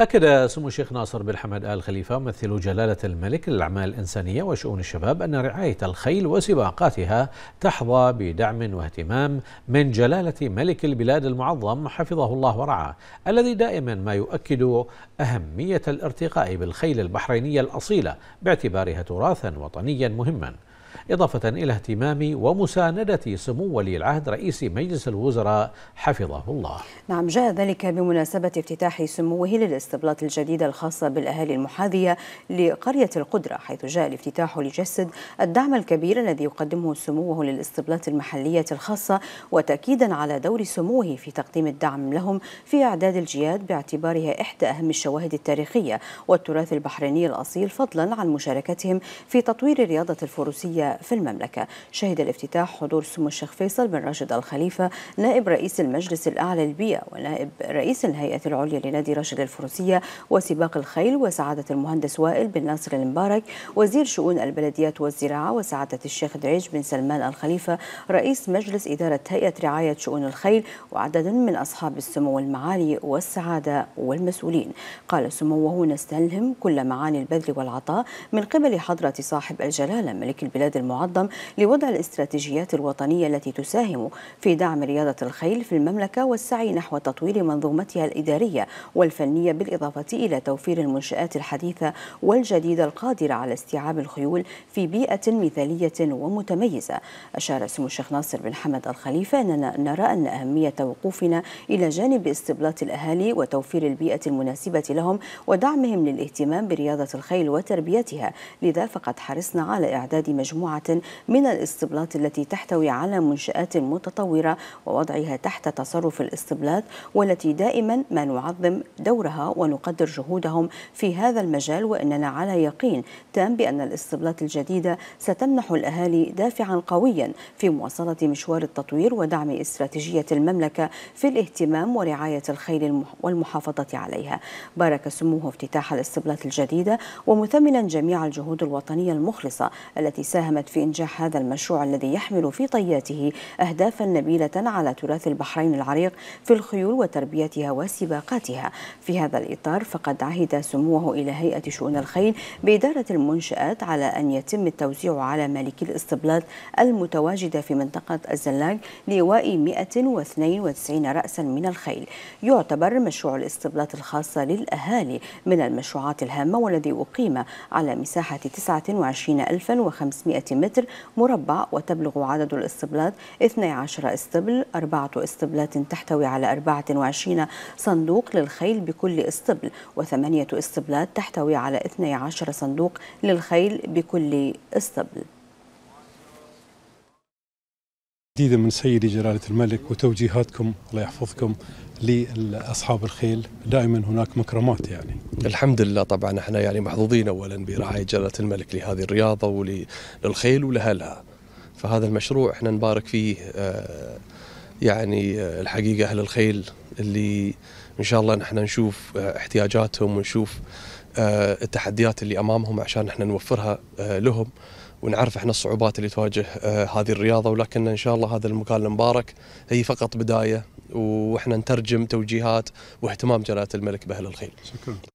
أكد سمو الشيخ ناصر بن حمد آل خليفة ممثل جلالة الملك للأعمال الإنسانية وشؤون الشباب أن رعاية الخيل وسباقاتها تحظى بدعم واهتمام من جلالة ملك البلاد المعظم حفظه الله ورعاه الذي دائما ما يؤكد أهمية الارتقاء بالخيل البحرينية الأصيلة باعتبارها تراثا وطنيا مهما إضافة إلى اهتمام ومساندة سمو ولي العهد رئيس مجلس الوزراء حفظه الله نعم جاء ذلك بمناسبة افتتاح سموه للاستبلاط الجديدة الخاصة بالأهالي المحاذية لقرية القدرة حيث جاء الافتتاح لجسد الدعم الكبير الذي يقدمه سموه للاستبلاط المحلية الخاصة وتأكيدا على دور سموه في تقديم الدعم لهم في إعداد الجياد باعتبارها إحدى أهم الشواهد التاريخية والتراث البحريني الأصيل فضلا عن مشاركتهم في تطوير رياضة الفروسية الرئاسية في المملكة شهد الافتتاح حضور سمو الشيخ فيصل بن راشد الخليفة نائب رئيس المجلس الأعلى للبيئة ونائب رئيس الهيئة العليا لنادي راشد الفروسية وسباق الخيل وسعادة المهندس وائل بن ناصر المبارك وزير شؤون البلديات والزراعة وسعادة الشيخ دريج بن سلمان الخليفة رئيس مجلس إدارة هيئة رعاية شؤون الخيل وعدد من أصحاب السمو والمعالي والسعادة والمسؤولين قال سموه نستلهم كل معاني البذل والعطاء من قبل حضرة صاحب الجلالة ملك البلاد العدد المعظم لوضع الاستراتيجيات الوطنية التي تساهم في دعم رياضة الخيل في المملكة والسعي نحو تطوير منظومتها الإدارية والفنية بالإضافة إلى توفير المنشآت الحديثة والجديدة القادرة على استيعاب الخيول في بيئة مثالية ومتميزة أشار سمو الشيخ ناصر بن حمد الخليفة أننا نرى أن أهمية وقوفنا إلى جانب استبلاط الأهالي وتوفير البيئة المناسبة لهم ودعمهم للاهتمام برياضة الخيل وتربيتها لذا فقد حرصنا على إعداد مجموعة مجموعة من الاستبلات التي تحتوي على منشآت متطورة ووضعها تحت تصرف الاستبلات والتي دائما ما نعظم دورها ونقدر جهودهم في هذا المجال وإننا على يقين تام بأن الاستبلات الجديدة ستمنح الأهالي دافعا قويا في مواصلة مشوار التطوير ودعم استراتيجية المملكة في الاهتمام ورعاية الخيل والمحافظة عليها بارك سموه افتتاح الاستبلات الجديدة ومثمنا جميع الجهود الوطنية المخلصة التي ساهم ساهمت في إنجاح هذا المشروع الذي يحمل في طياته أهدافا نبيلة على تراث البحرين العريق في الخيول وتربيتها وسباقاتها في هذا الإطار فقد عهد سموه إلى هيئة شؤون الخيل بإدارة المنشآت على أن يتم التوزيع على مالكي الاستبلاد المتواجدة في منطقة الزلاج لواء 192 رأسا من الخيل يعتبر مشروع الاستبلاد الخاصة للأهالي من المشروعات الهامة والذي أقيم على مساحة 29500 متر مربع وتبلغ عدد الاستبلات 12 استبل أربعة استبلات تحتوي على 24 صندوق للخيل بكل استبل وثمانية استبلات تحتوي على 12 صندوق للخيل بكل استبل جديدة من سيدي جلالة الملك وتوجيهاتكم الله يحفظكم لأصحاب الخيل دائما هناك مكرمات يعني الحمد لله طبعا احنا يعني محظوظين أولا برعاية جلالة الملك لهذه الرياضة وللخيل ولأهلها فهذا المشروع احنا نبارك فيه آه، يعني آه، الحقيقة أهل الخيل اللي إن شاء الله نحن نشوف آه، احتياجاتهم ونشوف التحديات اللي أمامهم عشان احنا نوفرها لهم ونعرف احنا الصعوبات اللي تواجه آه، هذه الرياضه ولكن ان شاء الله هذا المكان المبارك هي فقط بدايه واحنا نترجم توجيهات واهتمام جلاله الملك باهل الخيل. شكرا.